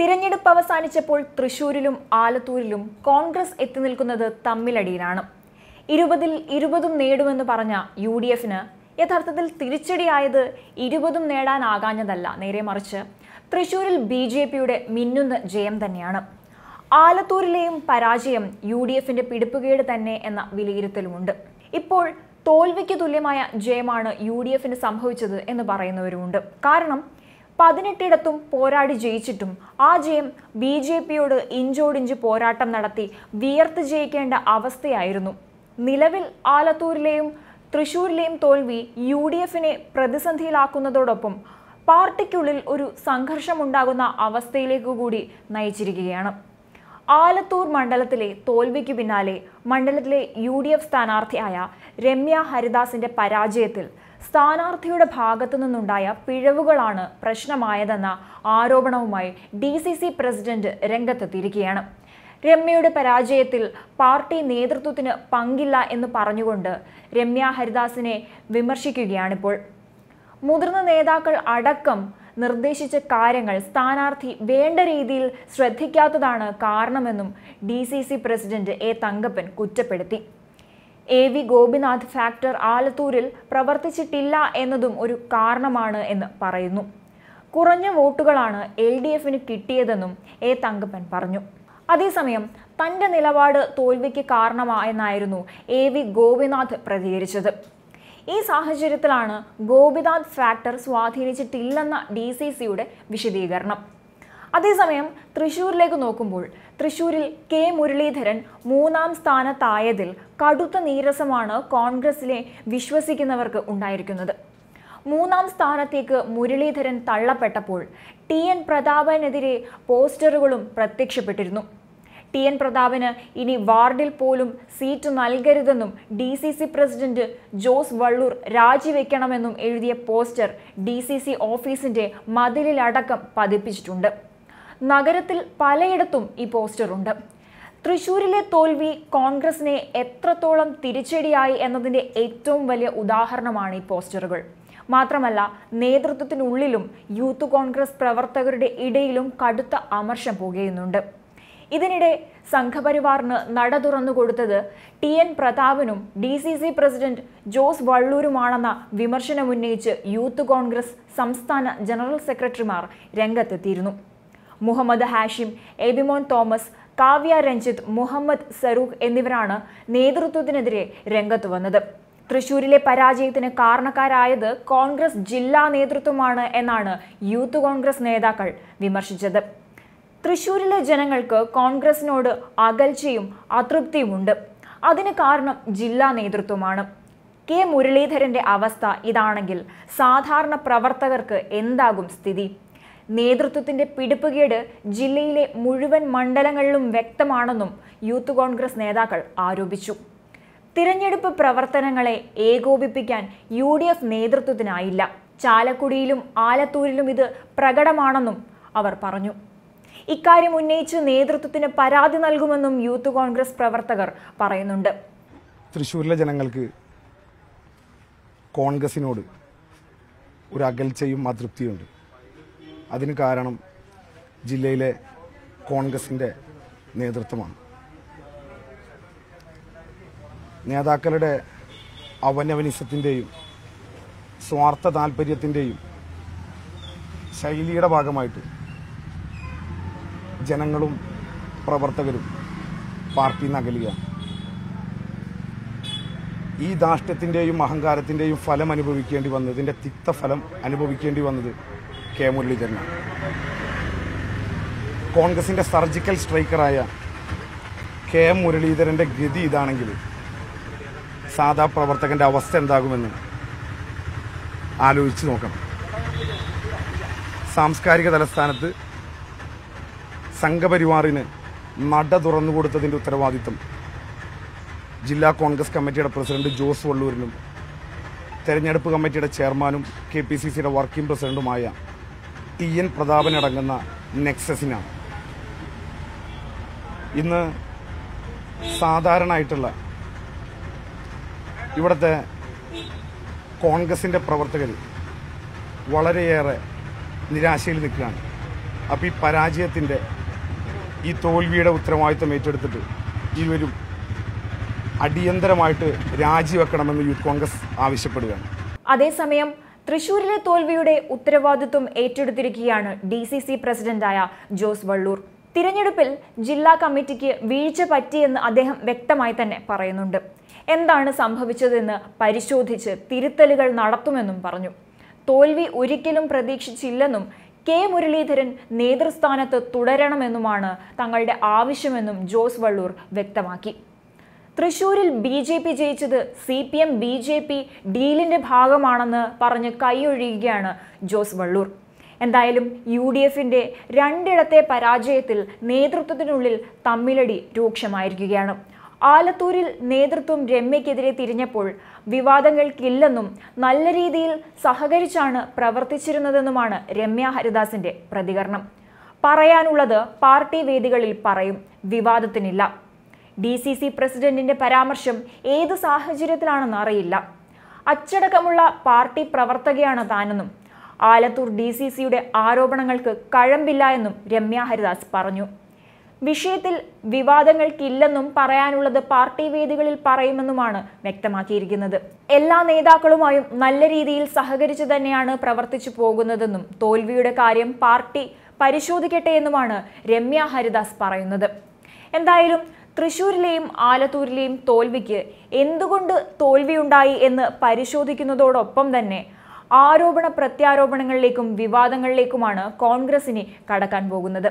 തിരഞ്ഞെടുപ്പ് അവസാനിച്ചപ്പോൾ തൃശൂരിലും ആലത്തൂരിലും കോൺഗ്രസ് എത്തി നിൽക്കുന്നത് തമ്മിലടിയിലാണ് ഇരുപതിൽ ഇരുപതും നേടുമെന്ന് പറഞ്ഞ യു ഡി എഫിന് യഥാർത്ഥത്തിൽ തിരിച്ചടിയായത് ഇരുപതും നേടാനാകാഞ്ഞതല്ല നേരെ മറിച്ച് തൃശൂരിൽ ബി ജെ പിയുടെ മിന്നുന്ന ജയം തന്നെയാണ് ആലത്തൂരിലെയും പരാജയം യു ഡി എഫിന്റെ പിടിപ്പുകേട് തന്നെ എന്ന വിലയിരുത്തലുമുണ്ട് ഇപ്പോൾ തോൽവിക്ക് തുല്യമായ ജയമാണ് യു ഡി എഫിന് സംഭവിച്ചത് എന്ന് പറയുന്നവരുമുണ്ട് കാരണം പതിനെട്ടിടത്തും പോരാടി ജയിച്ചിട്ടും ആ ജയം ബി ജെ പിയോട് ഇഞ്ചോടിഞ്ച് പോരാട്ടം നടത്തി വിയർത്ത് ജയിക്കേണ്ട അവസ്ഥയായിരുന്നു നിലവിൽ ആലത്തൂരിലെയും തൃശൂരിലെയും തോൽവി യു ഡി എഫിനെ പ്രതിസന്ധിയിലാക്കുന്നതോടൊപ്പം പാർട്ടിക്കുള്ളിൽ ഒരു സംഘർഷമുണ്ടാകുന്ന അവസ്ഥയിലേക്കു കൂടി നയിച്ചിരിക്കുകയാണ് ആലത്തൂർ മണ്ഡലത്തിലെ തോൽവിക്ക് പിന്നാലെ മണ്ഡലത്തിലെ യു ഡി എഫ് സ്ഥാനാർത്ഥിയായ രമ്യ ഹരിദാസിന്റെ പരാജയത്തിൽ സ്ഥാനാർത്ഥിയുടെ ഭാഗത്തു നിന്നുണ്ടായ പിഴവുകളാണ് പ്രശ്നമായതെന്ന ആരോപണവുമായി ഡി സി സി പ്രസിഡന്റ് രംഗത്തെത്തിയിരിക്കുകയാണ് രമ്യയുടെ പരാജയത്തിൽ പാർട്ടി നേതൃത്വത്തിന് പങ്കില്ല എന്ന് പറഞ്ഞുകൊണ്ട് രമ്യ ഹരിദാസിനെ വിമർശിക്കുകയാണിപ്പോൾ മുതിർന്ന നേതാക്കൾ അടക്കം നിർദ്ദേശിച്ച കാര്യങ്ങൾ സ്ഥാനാർത്ഥി വേണ്ട രീതിയിൽ ശ്രദ്ധിക്കാത്തതാണ് കാരണമെന്നും ഡി പ്രസിഡന്റ് എ തങ്കപ്പൻ കുറ്റപ്പെടുത്തി എ വി ഗോപിനാഥ് ഫാക്ടർ ആലത്തൂരിൽ പ്രവർത്തിച്ചിട്ടില്ല എന്നതും ഒരു കാരണമാണ് എന്ന് പറയുന്നു കുറഞ്ഞ വോട്ടുകളാണ് എൽ ഡി എഫിന് കിട്ടിയതെന്നും എ തങ്കപ്പൻ പറഞ്ഞു അതേസമയം തൻ്റെ നിലപാട് തോൽവിക്ക് കാരണമായെന്നായിരുന്നു എ വി ഗോപിനാഥ് പ്രതികരിച്ചത് ഈ സാഹചര്യത്തിലാണ് ഗോപിനാഥ് ഫാക്ടർ സ്വാധീനിച്ചിട്ടില്ലെന്ന ഡി സി സിയുടെ വിശദീകരണം അതേസമയം തൃശൂരിലേക്ക് നോക്കുമ്പോൾ തൃശൂരിൽ കെ മുരളീധരൻ മൂന്നാം സ്ഥാനത്തായതിൽ കടുത്ത നീരസമാണ് കോൺഗ്രസിലെ വിശ്വസിക്കുന്നവർക്ക് ഉണ്ടായിരിക്കുന്നത് മൂന്നാം സ്ഥാനത്തേക്ക് മുരളീധരൻ തള്ളപ്പെട്ടപ്പോൾ ടി എൻ പ്രതാപനെതിരെ പോസ്റ്ററുകളും പ്രത്യക്ഷപ്പെട്ടിരുന്നു ടി എൻ പ്രതാപന് ഇനി വാർഡിൽ പോലും സീറ്റ് നൽകരുതെന്നും D C C president Jose Vallur രാജിവെക്കണമെന്നും എഴുതിയ പോസ്റ്റർ ഡി സി സി ഓഫീസിന്റെ മതിലിലടക്കം പതിപ്പിച്ചിട്ടുണ്ട് നഗരത്തിൽ പലയിടത്തും ഈ പോസ്റ്ററുണ്ട് തൃശൂരിലെ തോൽവി കോൺഗ്രസിനെ എത്രത്തോളം തിരിച്ചടിയായി എന്നതിൻ്റെ ഏറ്റവും വലിയ ഉദാഹരണമാണ് ഈ പോസ്റ്ററുകൾ മാത്രമല്ല നേതൃത്വത്തിനുള്ളിലും യൂത്ത് കോൺഗ്രസ് പ്രവർത്തകരുടെ ഇടയിലും കടുത്ത അമർഷം പുകയുന്നുണ്ട് ഇതിനിടെ സംഘപരിവാറിന് നട തുറന്നു കൊടുത്തത് ടി എൻ പ്രതാപനും D C C president Jose വള്ളൂരുമാണെന്ന വിമർശനമുന്നയിച്ച് യൂത്ത് കോൺഗ്രസ് സംസ്ഥാന ജനറൽ സെക്രട്ടറിമാർ രംഗത്തെത്തിയിരുന്നു മുഹമ്മദ് ഹാഷിം എബിമോൻ തോമസ് കാവ്യ രഞ്ജിത്ത് മുഹമ്മദ് സറൂഖ് എന്നിവരാണ് നേതൃത്വത്തിനെതിരെ രംഗത്ത് വന്നത് തൃശൂരിലെ പരാജയത്തിന് കാരണക്കാരായത് കോൺഗ്രസ് ജില്ലാ നേതൃത്വമാണ് എന്നാണ് യൂത്ത് കോൺഗ്രസ് നേതാക്കൾ വിമർശിച്ചത് തൃശൂരിലെ ജനങ്ങൾക്ക് കോൺഗ്രസിനോട് അകൽച്ചയും അതൃപ്തിയുമുണ്ട് അതിന് കാരണം ജില്ലാ നേതൃത്വമാണ് കെ മുരളീധരന്റെ അവസ്ഥ ഇതാണെങ്കിൽ സാധാരണ പ്രവർത്തകർക്ക് എന്താകും സ്ഥിതി നേതൃത്വത്തിന്റെ പിടിപ്പുകേട് ജില്ലയിലെ മുഴുവൻ മണ്ഡലങ്ങളിലും വ്യക്തമാണെന്നും യൂത്ത് കോൺഗ്രസ് നേതാക്കൾ ആരോപിച്ചു തിരഞ്ഞെടുപ്പ് പ്രവർത്തനങ്ങളെ ഏകോപിപ്പിക്കാൻ യു ഡി എഫ് നേതൃത്വത്തിനായില്ല ചാലക്കുടിയിലും ആലത്തൂരിലും ഇത് പ്രകടമാണെന്നും അവർ പറഞ്ഞു ഇക്കാര്യം ഉന്നയിച്ച് നേതൃത്വത്തിന് പരാതി നൽകുമെന്നും യൂത്ത് കോൺഗ്രസ് പ്രവർത്തകർ പറയുന്നുണ്ട് തൃശ്ശൂരിലെ ജനങ്ങൾക്ക് കോൺഗ്രസിനോട് ഒരു അകൽച്ചയും അതൃപ്തിയുണ്ട് അതിന് കാരണം ജില്ലയിലെ കോൺഗ്രസിൻ്റെ നേതൃത്വമാണ് നേതാക്കളുടെ അവനവനിസത്തിൻ്റെയും സ്വാർത്ഥ താല്പര്യത്തിൻ്റെയും ശൈലിയുടെ ഭാഗമായിട്ട് ജനങ്ങളും പ്രവർത്തകരും പാർട്ടി നിന്ന് ഈ ധാഷ്ട്യത്തിൻ്റെയും അഹങ്കാരത്തിൻ്റെയും ഫലം അനുഭവിക്കേണ്ടി വന്നതിൻ്റെ തിക്തഫലം അനുഭവിക്കേണ്ടി വന്നത് കെ മുരളീധരനാണ് കോൺഗ്രസിൻ്റെ സർജിക്കൽ സ്ട്രൈക്കറായ കെ എം മുരളീധരൻ്റെ ഗതി ഇതാണെങ്കിൽ സാധാ പ്രവർത്തകൻ്റെ അവസ്ഥ എന്താകുമെന്ന് ആലോചിച്ച് നോക്കണം സാംസ്കാരിക തലസ്ഥാനത്ത് സംഘപരിവാറിന് നട തുറന്നുകൊടുത്തതിൻ്റെ ഉത്തരവാദിത്വം ജില്ലാ കോൺഗ്രസ് കമ്മിറ്റിയുടെ പ്രസിഡന്റ് ജോസ് വള്ളൂരിനും തെരഞ്ഞെടുപ്പ് കമ്മിറ്റിയുടെ ചെയർമാനും കെ പി സി സിയുടെ വർക്കിംഗ് പ്രസിഡന്റുമായ ടി എൻ പ്രതാപൻ അടങ്ങുന്ന നെക്സസിനാണ് ഇന്ന് സാധാരണയായിട്ടുള്ള ഇവിടുത്തെ കോൺഗ്രസിൻ്റെ പ്രവർത്തകർ വളരെയേറെ നിരാശയിൽ നിൽക്കുകയാണ് അപ്പോൾ ഈ പരാജയത്തിൻ്റെ ഈ തോൽവിയുടെ ഉത്തരവാദിത്വം ഏറ്റെടുത്തിട്ട് ഇരുവരും അടിയന്തരമായിട്ട് രാജിവെക്കണമെന്ന് യൂത്ത് കോൺഗ്രസ് ആവശ്യപ്പെടുകയാണ് അതേസമയം തൃശൂരിലെ തോൽവിയുടെ ഉത്തരവാദിത്വം ഏറ്റെടുത്തിരിക്കുകയാണ് ഡി സി സി പ്രസിഡന്റായ ജോസ് വള്ളൂർ തിരഞ്ഞെടുപ്പിൽ ജില്ലാ കമ്മിറ്റിക്ക് വീഴ്ച പറ്റിയെന്ന് അദ്ദേഹം വ്യക്തമായി തന്നെ പറയുന്നുണ്ട് എന്താണ് സംഭവിച്ചതെന്ന് പരിശോധിച്ച് തിരുത്തലുകൾ നടത്തുമെന്നും പറഞ്ഞു തോൽവി ഒരിക്കലും പ്രതീക്ഷിച്ചില്ലെന്നും കെ മുരളീധരൻ നേതൃസ്ഥാനത്ത് തുടരണമെന്നുമാണ് തങ്ങളുടെ ആവശ്യമെന്നും ജോസ് വള്ളൂർ വ്യക്തമാക്കി തൃശൂരിൽ ബി ജെ പി ജയിച്ചത് C P M B J P ഡീലിന്റെ ഭാഗമാണെന്ന് പറഞ്ഞ് കൈയൊഴിയുകയാണ് ജോസ് വള്ളൂർ എന്തായാലും യു ഡി എഫിന്റെ രണ്ടിടത്തെ പരാജയത്തിൽ നേതൃത്വത്തിനുള്ളിൽ തമ്മിലടി രൂക്ഷമായിരിക്കുകയാണ് ആലത്തൂരിൽ നേതൃത്വം രമ്യക്കെതിരെ തിരിഞ്ഞപ്പോൾ വിവാദങ്ങൾക്കില്ലെന്നും നല്ല രീതിയിൽ സഹകരിച്ചാണ് പ്രവർത്തിച്ചിരുന്നതെന്നുമാണ് രമ്യ ഹരിദാസിന്റെ പ്രതികരണം പറയാനുള്ളത് പാർട്ടി വേദികളിൽ പറയും വിവാദത്തിനില്ല ഡി സി സി പ്രസിഡന്റിന്റെ പരാമർശം ഏത് സാഹചര്യത്തിലാണെന്ന് അറിയില്ല അച്ചടക്കമുള്ള പാർട്ടി പ്രവർത്തകയാണ് താനെന്നും ആലത്തൂർ ഡി സി സിയുടെ ആരോപണങ്ങൾക്ക് കഴമ്പില്ല എന്നും രമ്യ ഹരിദാസ് പറഞ്ഞു വിഷയത്തിൽ വിവാദങ്ങൾക്കില്ലെന്നും പറയാനുള്ളത് പാർട്ടി വേദികളിൽ പറയുമെന്നുമാണ് വ്യക്തമാക്കിയിരിക്കുന്നത് എല്ലാ നേതാക്കളുമായും നല്ല രീതിയിൽ സഹകരിച്ച് തന്നെയാണ് പ്രവർത്തിച്ചു പോകുന്നതെന്നും തോൽവിയുടെ കാര്യം പാർട്ടി പരിശോധിക്കട്ടെ എന്നുമാണ് രമ്യ ഹരിദാസ് പറയുന്നത് എന്തായാലും തൃശൂരിലെയും ആലത്തൂരിലെയും തോൽവിക്ക് എന്തുകൊണ്ട് തോൽവിയുണ്ടായി എന്ന് പരിശോധിക്കുന്നതോടൊപ്പം തന്നെ ആരോപണ പ്രത്യാരോപണങ്ങളിലേക്കും വിവാദങ്ങളിലേക്കുമാണ് കോൺഗ്രസിനെ കടക്കാൻ പോകുന്നത്